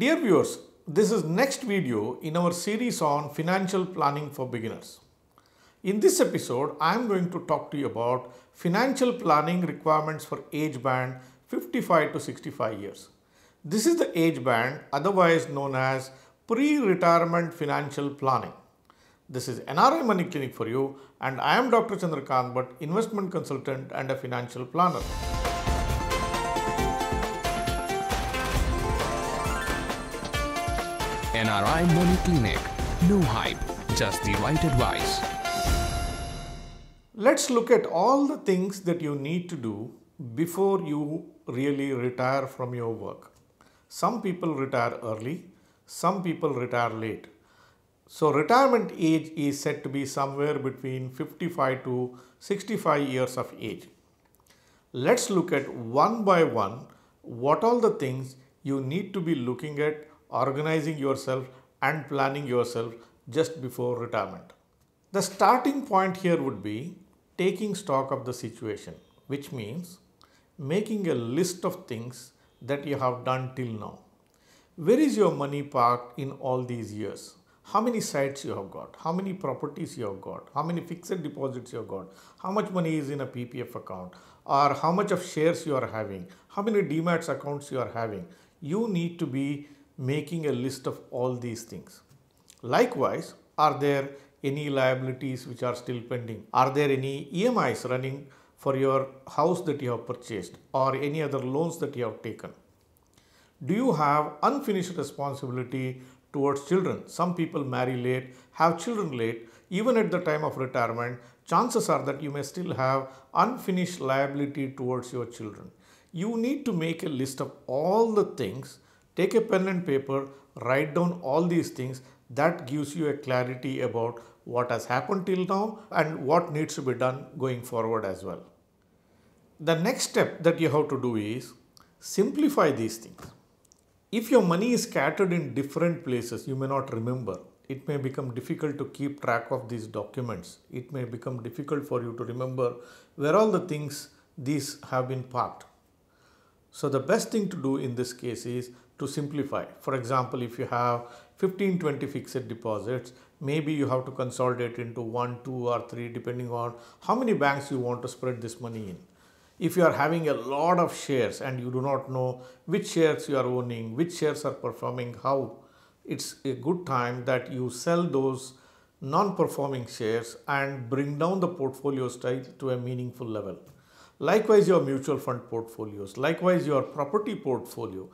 Dear viewers, this is next video in our series on financial planning for beginners. In this episode, I am going to talk to you about financial planning requirements for age band 55 to 65 years. This is the age band otherwise known as pre-retirement financial planning. This is NRI Money Clinic for you and I am Dr. Chandrakant but investment consultant and a financial planner. NRI Money Clinic. No hype, just the right advice. Let's look at all the things that you need to do before you really retire from your work. Some people retire early, some people retire late. So retirement age is said to be somewhere between 55 to 65 years of age. Let's look at one by one what all the things you need to be looking at organizing yourself and planning yourself just before retirement. The starting point here would be taking stock of the situation, which means making a list of things that you have done till now. Where is your money parked in all these years? How many sites you have got? How many properties you have got? How many fixed deposits you have got? How much money is in a PPF account? Or how much of shares you are having? How many DMATs accounts you are having? You need to be making a list of all these things. Likewise, are there any liabilities which are still pending? Are there any EMIs running for your house that you have purchased or any other loans that you have taken? Do you have unfinished responsibility towards children? Some people marry late, have children late, even at the time of retirement, chances are that you may still have unfinished liability towards your children. You need to make a list of all the things Take a pen and paper, write down all these things that gives you a clarity about what has happened till now and what needs to be done going forward as well. The next step that you have to do is simplify these things. If your money is scattered in different places, you may not remember. It may become difficult to keep track of these documents. It may become difficult for you to remember where all the things these have been parked. So the best thing to do in this case is to simplify. For example, if you have 15, 20 fixed deposits, maybe you have to consolidate into one, two or three depending on how many banks you want to spread this money in. If you are having a lot of shares and you do not know which shares you are owning, which shares are performing, how, it's a good time that you sell those non-performing shares and bring down the portfolio style to a meaningful level. Likewise, your mutual fund portfolios, likewise, your property portfolio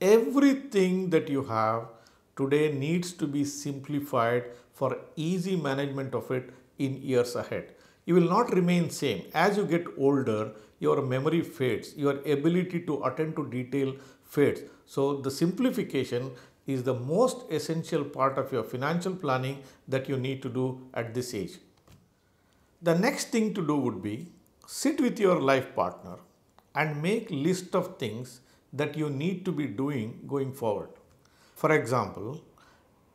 everything that you have today needs to be simplified for easy management of it in years ahead. You will not remain same. As you get older, your memory fades, your ability to attend to detail fades. So the simplification is the most essential part of your financial planning that you need to do at this age. The next thing to do would be sit with your life partner and make list of things that you need to be doing going forward. For example,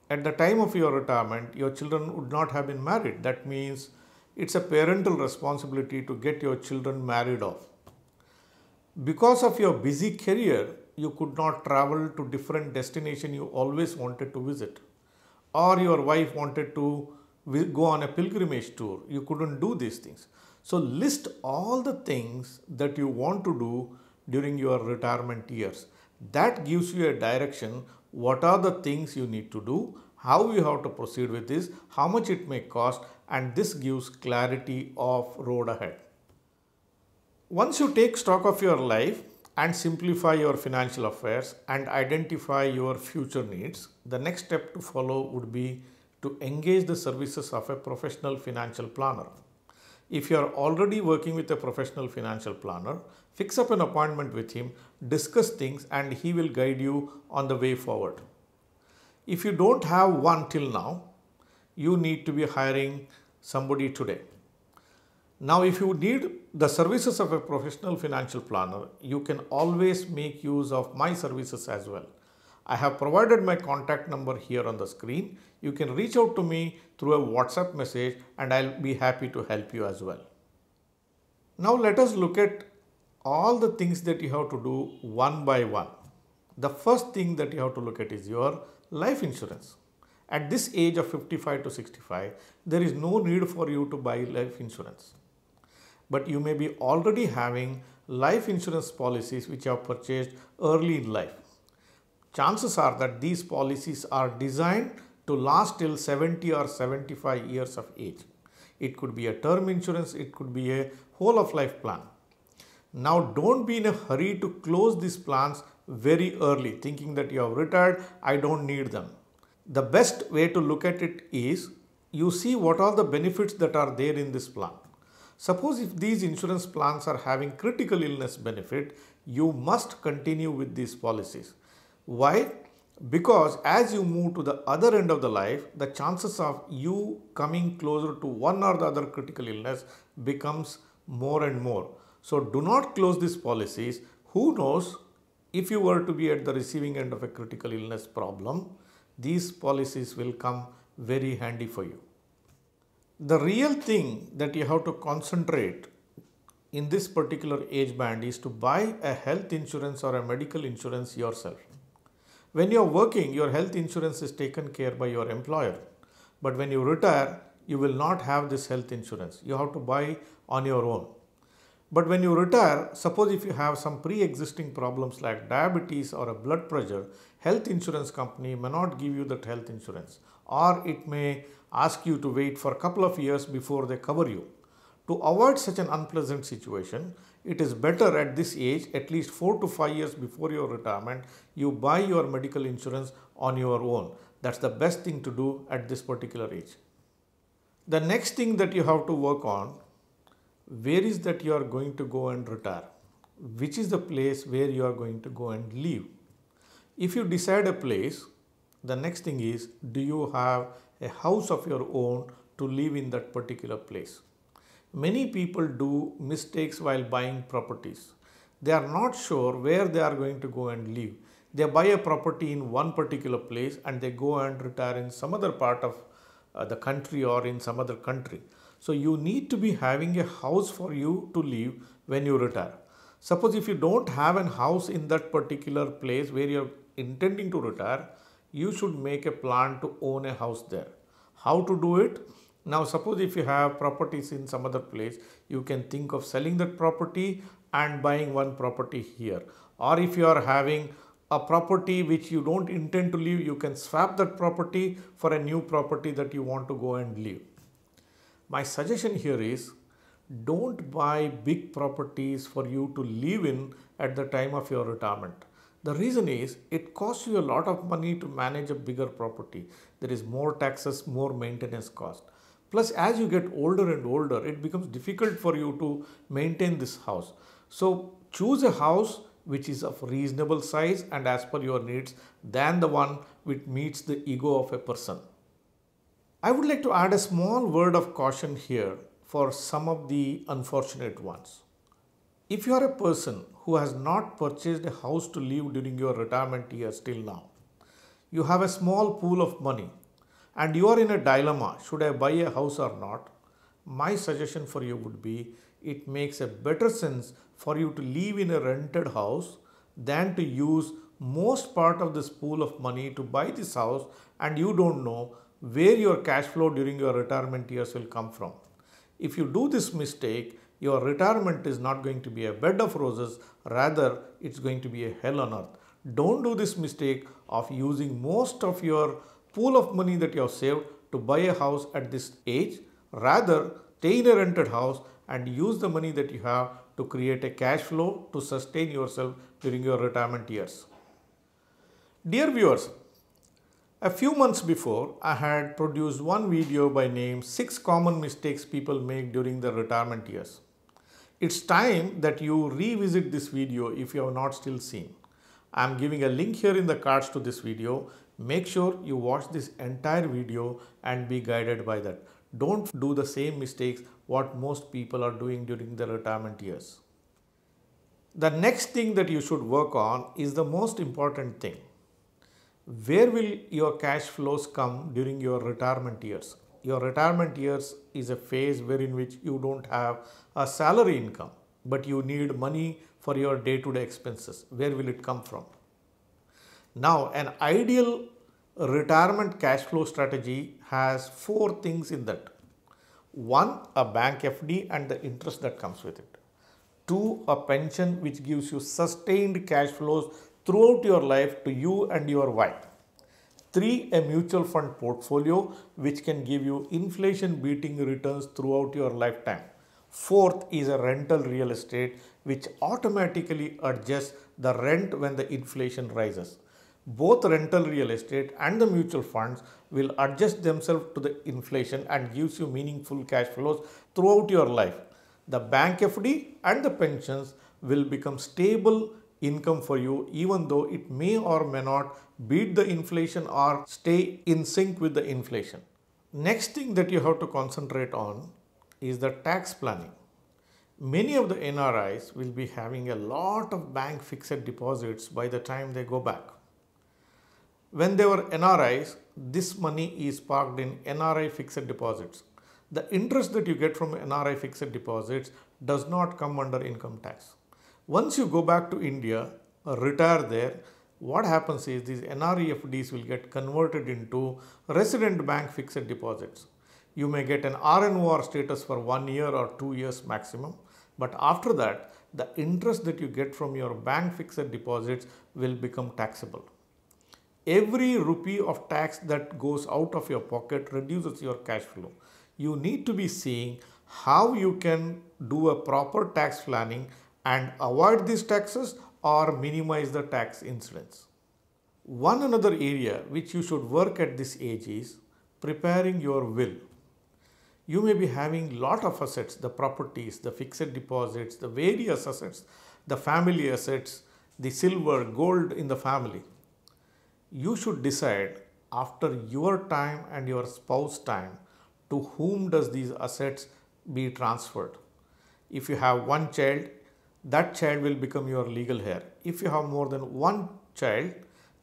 at the time of your retirement, your children would not have been married. That means it's a parental responsibility to get your children married off. Because of your busy career, you could not travel to different destination you always wanted to visit. Or your wife wanted to go on a pilgrimage tour. You couldn't do these things. So list all the things that you want to do during your retirement years. That gives you a direction what are the things you need to do, how you have to proceed with this, how much it may cost and this gives clarity of road ahead. Once you take stock of your life and simplify your financial affairs and identify your future needs, the next step to follow would be to engage the services of a professional financial planner. If you are already working with a professional financial planner, fix up an appointment with him, discuss things and he will guide you on the way forward. If you don't have one till now, you need to be hiring somebody today. Now, if you need the services of a professional financial planner, you can always make use of my services as well. I have provided my contact number here on the screen. You can reach out to me through a WhatsApp message and I'll be happy to help you as well. Now let us look at all the things that you have to do one by one. The first thing that you have to look at is your life insurance. At this age of 55 to 65, there is no need for you to buy life insurance. But you may be already having life insurance policies which you have purchased early in life chances are that these policies are designed to last till 70 or 75 years of age. It could be a term insurance, it could be a whole of life plan. Now don't be in a hurry to close these plans very early thinking that you have retired, I don't need them. The best way to look at it is you see what are the benefits that are there in this plan. Suppose if these insurance plans are having critical illness benefit, you must continue with these policies. Why? Because as you move to the other end of the life, the chances of you coming closer to one or the other critical illness becomes more and more. So do not close these policies. Who knows if you were to be at the receiving end of a critical illness problem, these policies will come very handy for you. The real thing that you have to concentrate in this particular age band is to buy a health insurance or a medical insurance yourself. When you are working, your health insurance is taken care by your employer. But when you retire, you will not have this health insurance. You have to buy on your own. But when you retire, suppose if you have some pre-existing problems like diabetes or a blood pressure, health insurance company may not give you that health insurance or it may ask you to wait for a couple of years before they cover you. To avoid such an unpleasant situation, it is better at this age, at least 4 to 5 years before your retirement, you buy your medical insurance on your own. That's the best thing to do at this particular age. The next thing that you have to work on, where is that you are going to go and retire? Which is the place where you are going to go and live? If you decide a place, the next thing is, do you have a house of your own to live in that particular place? Many people do mistakes while buying properties. They are not sure where they are going to go and live. They buy a property in one particular place and they go and retire in some other part of uh, the country or in some other country. So you need to be having a house for you to live when you retire. Suppose if you don't have an house in that particular place where you're intending to retire, you should make a plan to own a house there. How to do it? Now suppose if you have properties in some other place, you can think of selling that property and buying one property here. Or if you are having a property which you don't intend to leave, you can swap that property for a new property that you want to go and live. My suggestion here is don't buy big properties for you to live in at the time of your retirement. The reason is it costs you a lot of money to manage a bigger property. There is more taxes, more maintenance cost. Plus, as you get older and older, it becomes difficult for you to maintain this house. So, choose a house which is of reasonable size and as per your needs than the one which meets the ego of a person. I would like to add a small word of caution here for some of the unfortunate ones. If you are a person who has not purchased a house to live during your retirement years till now, you have a small pool of money and you are in a dilemma should I buy a house or not, my suggestion for you would be it makes a better sense for you to live in a rented house than to use most part of this pool of money to buy this house and you don't know where your cash flow during your retirement years will come from. If you do this mistake, your retirement is not going to be a bed of roses, rather it's going to be a hell on earth. Don't do this mistake of using most of your pool of money that you have saved to buy a house at this age. Rather, stay in a rented house and use the money that you have to create a cash flow to sustain yourself during your retirement years. Dear viewers, a few months before, I had produced one video by name 6 Common Mistakes People Make During Their Retirement Years. It's time that you revisit this video if you have not still seen. I am giving a link here in the cards to this video Make sure you watch this entire video and be guided by that. Don't do the same mistakes what most people are doing during their retirement years. The next thing that you should work on is the most important thing. Where will your cash flows come during your retirement years? Your retirement years is a phase wherein which you don't have a salary income, but you need money for your day-to-day -day expenses. Where will it come from? Now, an ideal retirement cash flow strategy has four things in that. One, a bank FD and the interest that comes with it. Two, a pension which gives you sustained cash flows throughout your life to you and your wife. Three, a mutual fund portfolio which can give you inflation beating returns throughout your lifetime. Fourth is a rental real estate which automatically adjusts the rent when the inflation rises both rental real estate and the mutual funds will adjust themselves to the inflation and gives you meaningful cash flows throughout your life. The bank FD and the pensions will become stable income for you even though it may or may not beat the inflation or stay in sync with the inflation. Next thing that you have to concentrate on is the tax planning. Many of the NRIs will be having a lot of bank fixed deposits by the time they go back. When they were NRIs, this money is parked in NRI fixed deposits. The interest that you get from NRI fixed deposits does not come under income tax. Once you go back to India, retire there, what happens is these NREFDs will get converted into resident bank fixed deposits. You may get an RNOR status for one year or two years maximum, but after that, the interest that you get from your bank fixed deposits will become taxable. Every rupee of tax that goes out of your pocket reduces your cash flow. You need to be seeing how you can do a proper tax planning and avoid these taxes or minimize the tax incidence. One another area which you should work at this age is preparing your will. You may be having lot of assets, the properties, the fixed deposits, the various assets, the family assets, the silver, gold in the family. You should decide after your time and your spouse time to whom does these assets be transferred. If you have one child, that child will become your legal heir. If you have more than one child,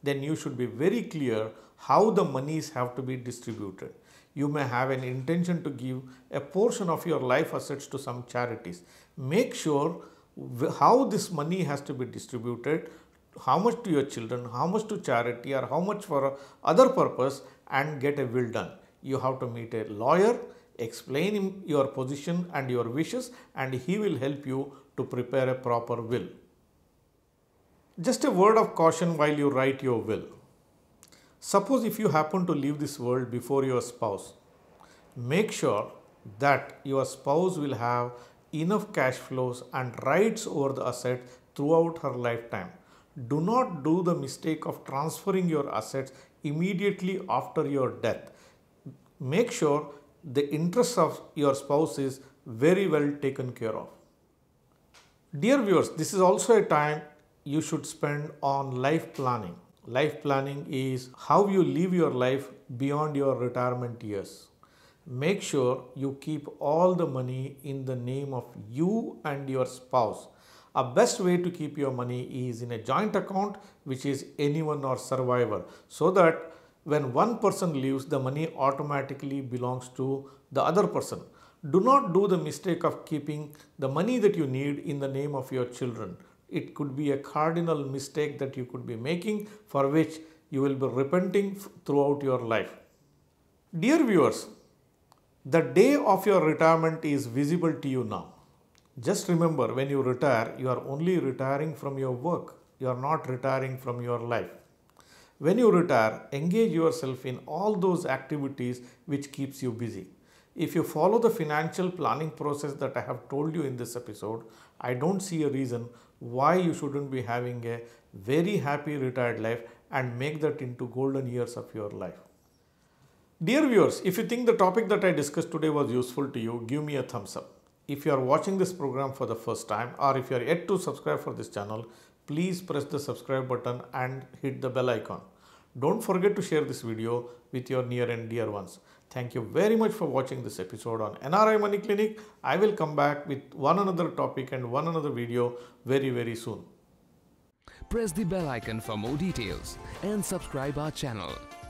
then you should be very clear how the monies have to be distributed. You may have an intention to give a portion of your life assets to some charities. Make sure how this money has to be distributed how much to your children, how much to charity or how much for other purpose and get a will done. You have to meet a lawyer, explain him your position and your wishes and he will help you to prepare a proper will. Just a word of caution while you write your will. Suppose if you happen to leave this world before your spouse, make sure that your spouse will have enough cash flows and rights over the asset throughout her lifetime do not do the mistake of transferring your assets immediately after your death. Make sure the interests of your spouse is very well taken care of. Dear viewers, this is also a time you should spend on life planning. Life planning is how you live your life beyond your retirement years. Make sure you keep all the money in the name of you and your spouse a best way to keep your money is in a joint account which is anyone or survivor so that when one person leaves the money automatically belongs to the other person. Do not do the mistake of keeping the money that you need in the name of your children. It could be a cardinal mistake that you could be making for which you will be repenting throughout your life. Dear viewers, the day of your retirement is visible to you now. Just remember when you retire, you are only retiring from your work, you are not retiring from your life. When you retire, engage yourself in all those activities which keeps you busy. If you follow the financial planning process that I have told you in this episode, I don't see a reason why you shouldn't be having a very happy retired life and make that into golden years of your life. Dear viewers, if you think the topic that I discussed today was useful to you, give me a thumbs up. If you are watching this program for the first time or if you are yet to subscribe for this channel, please press the subscribe button and hit the bell icon. Don't forget to share this video with your near and dear ones. Thank you very much for watching this episode on NRI Money Clinic. I will come back with one another topic and one another video very very soon. Press the bell icon for more details and subscribe our channel.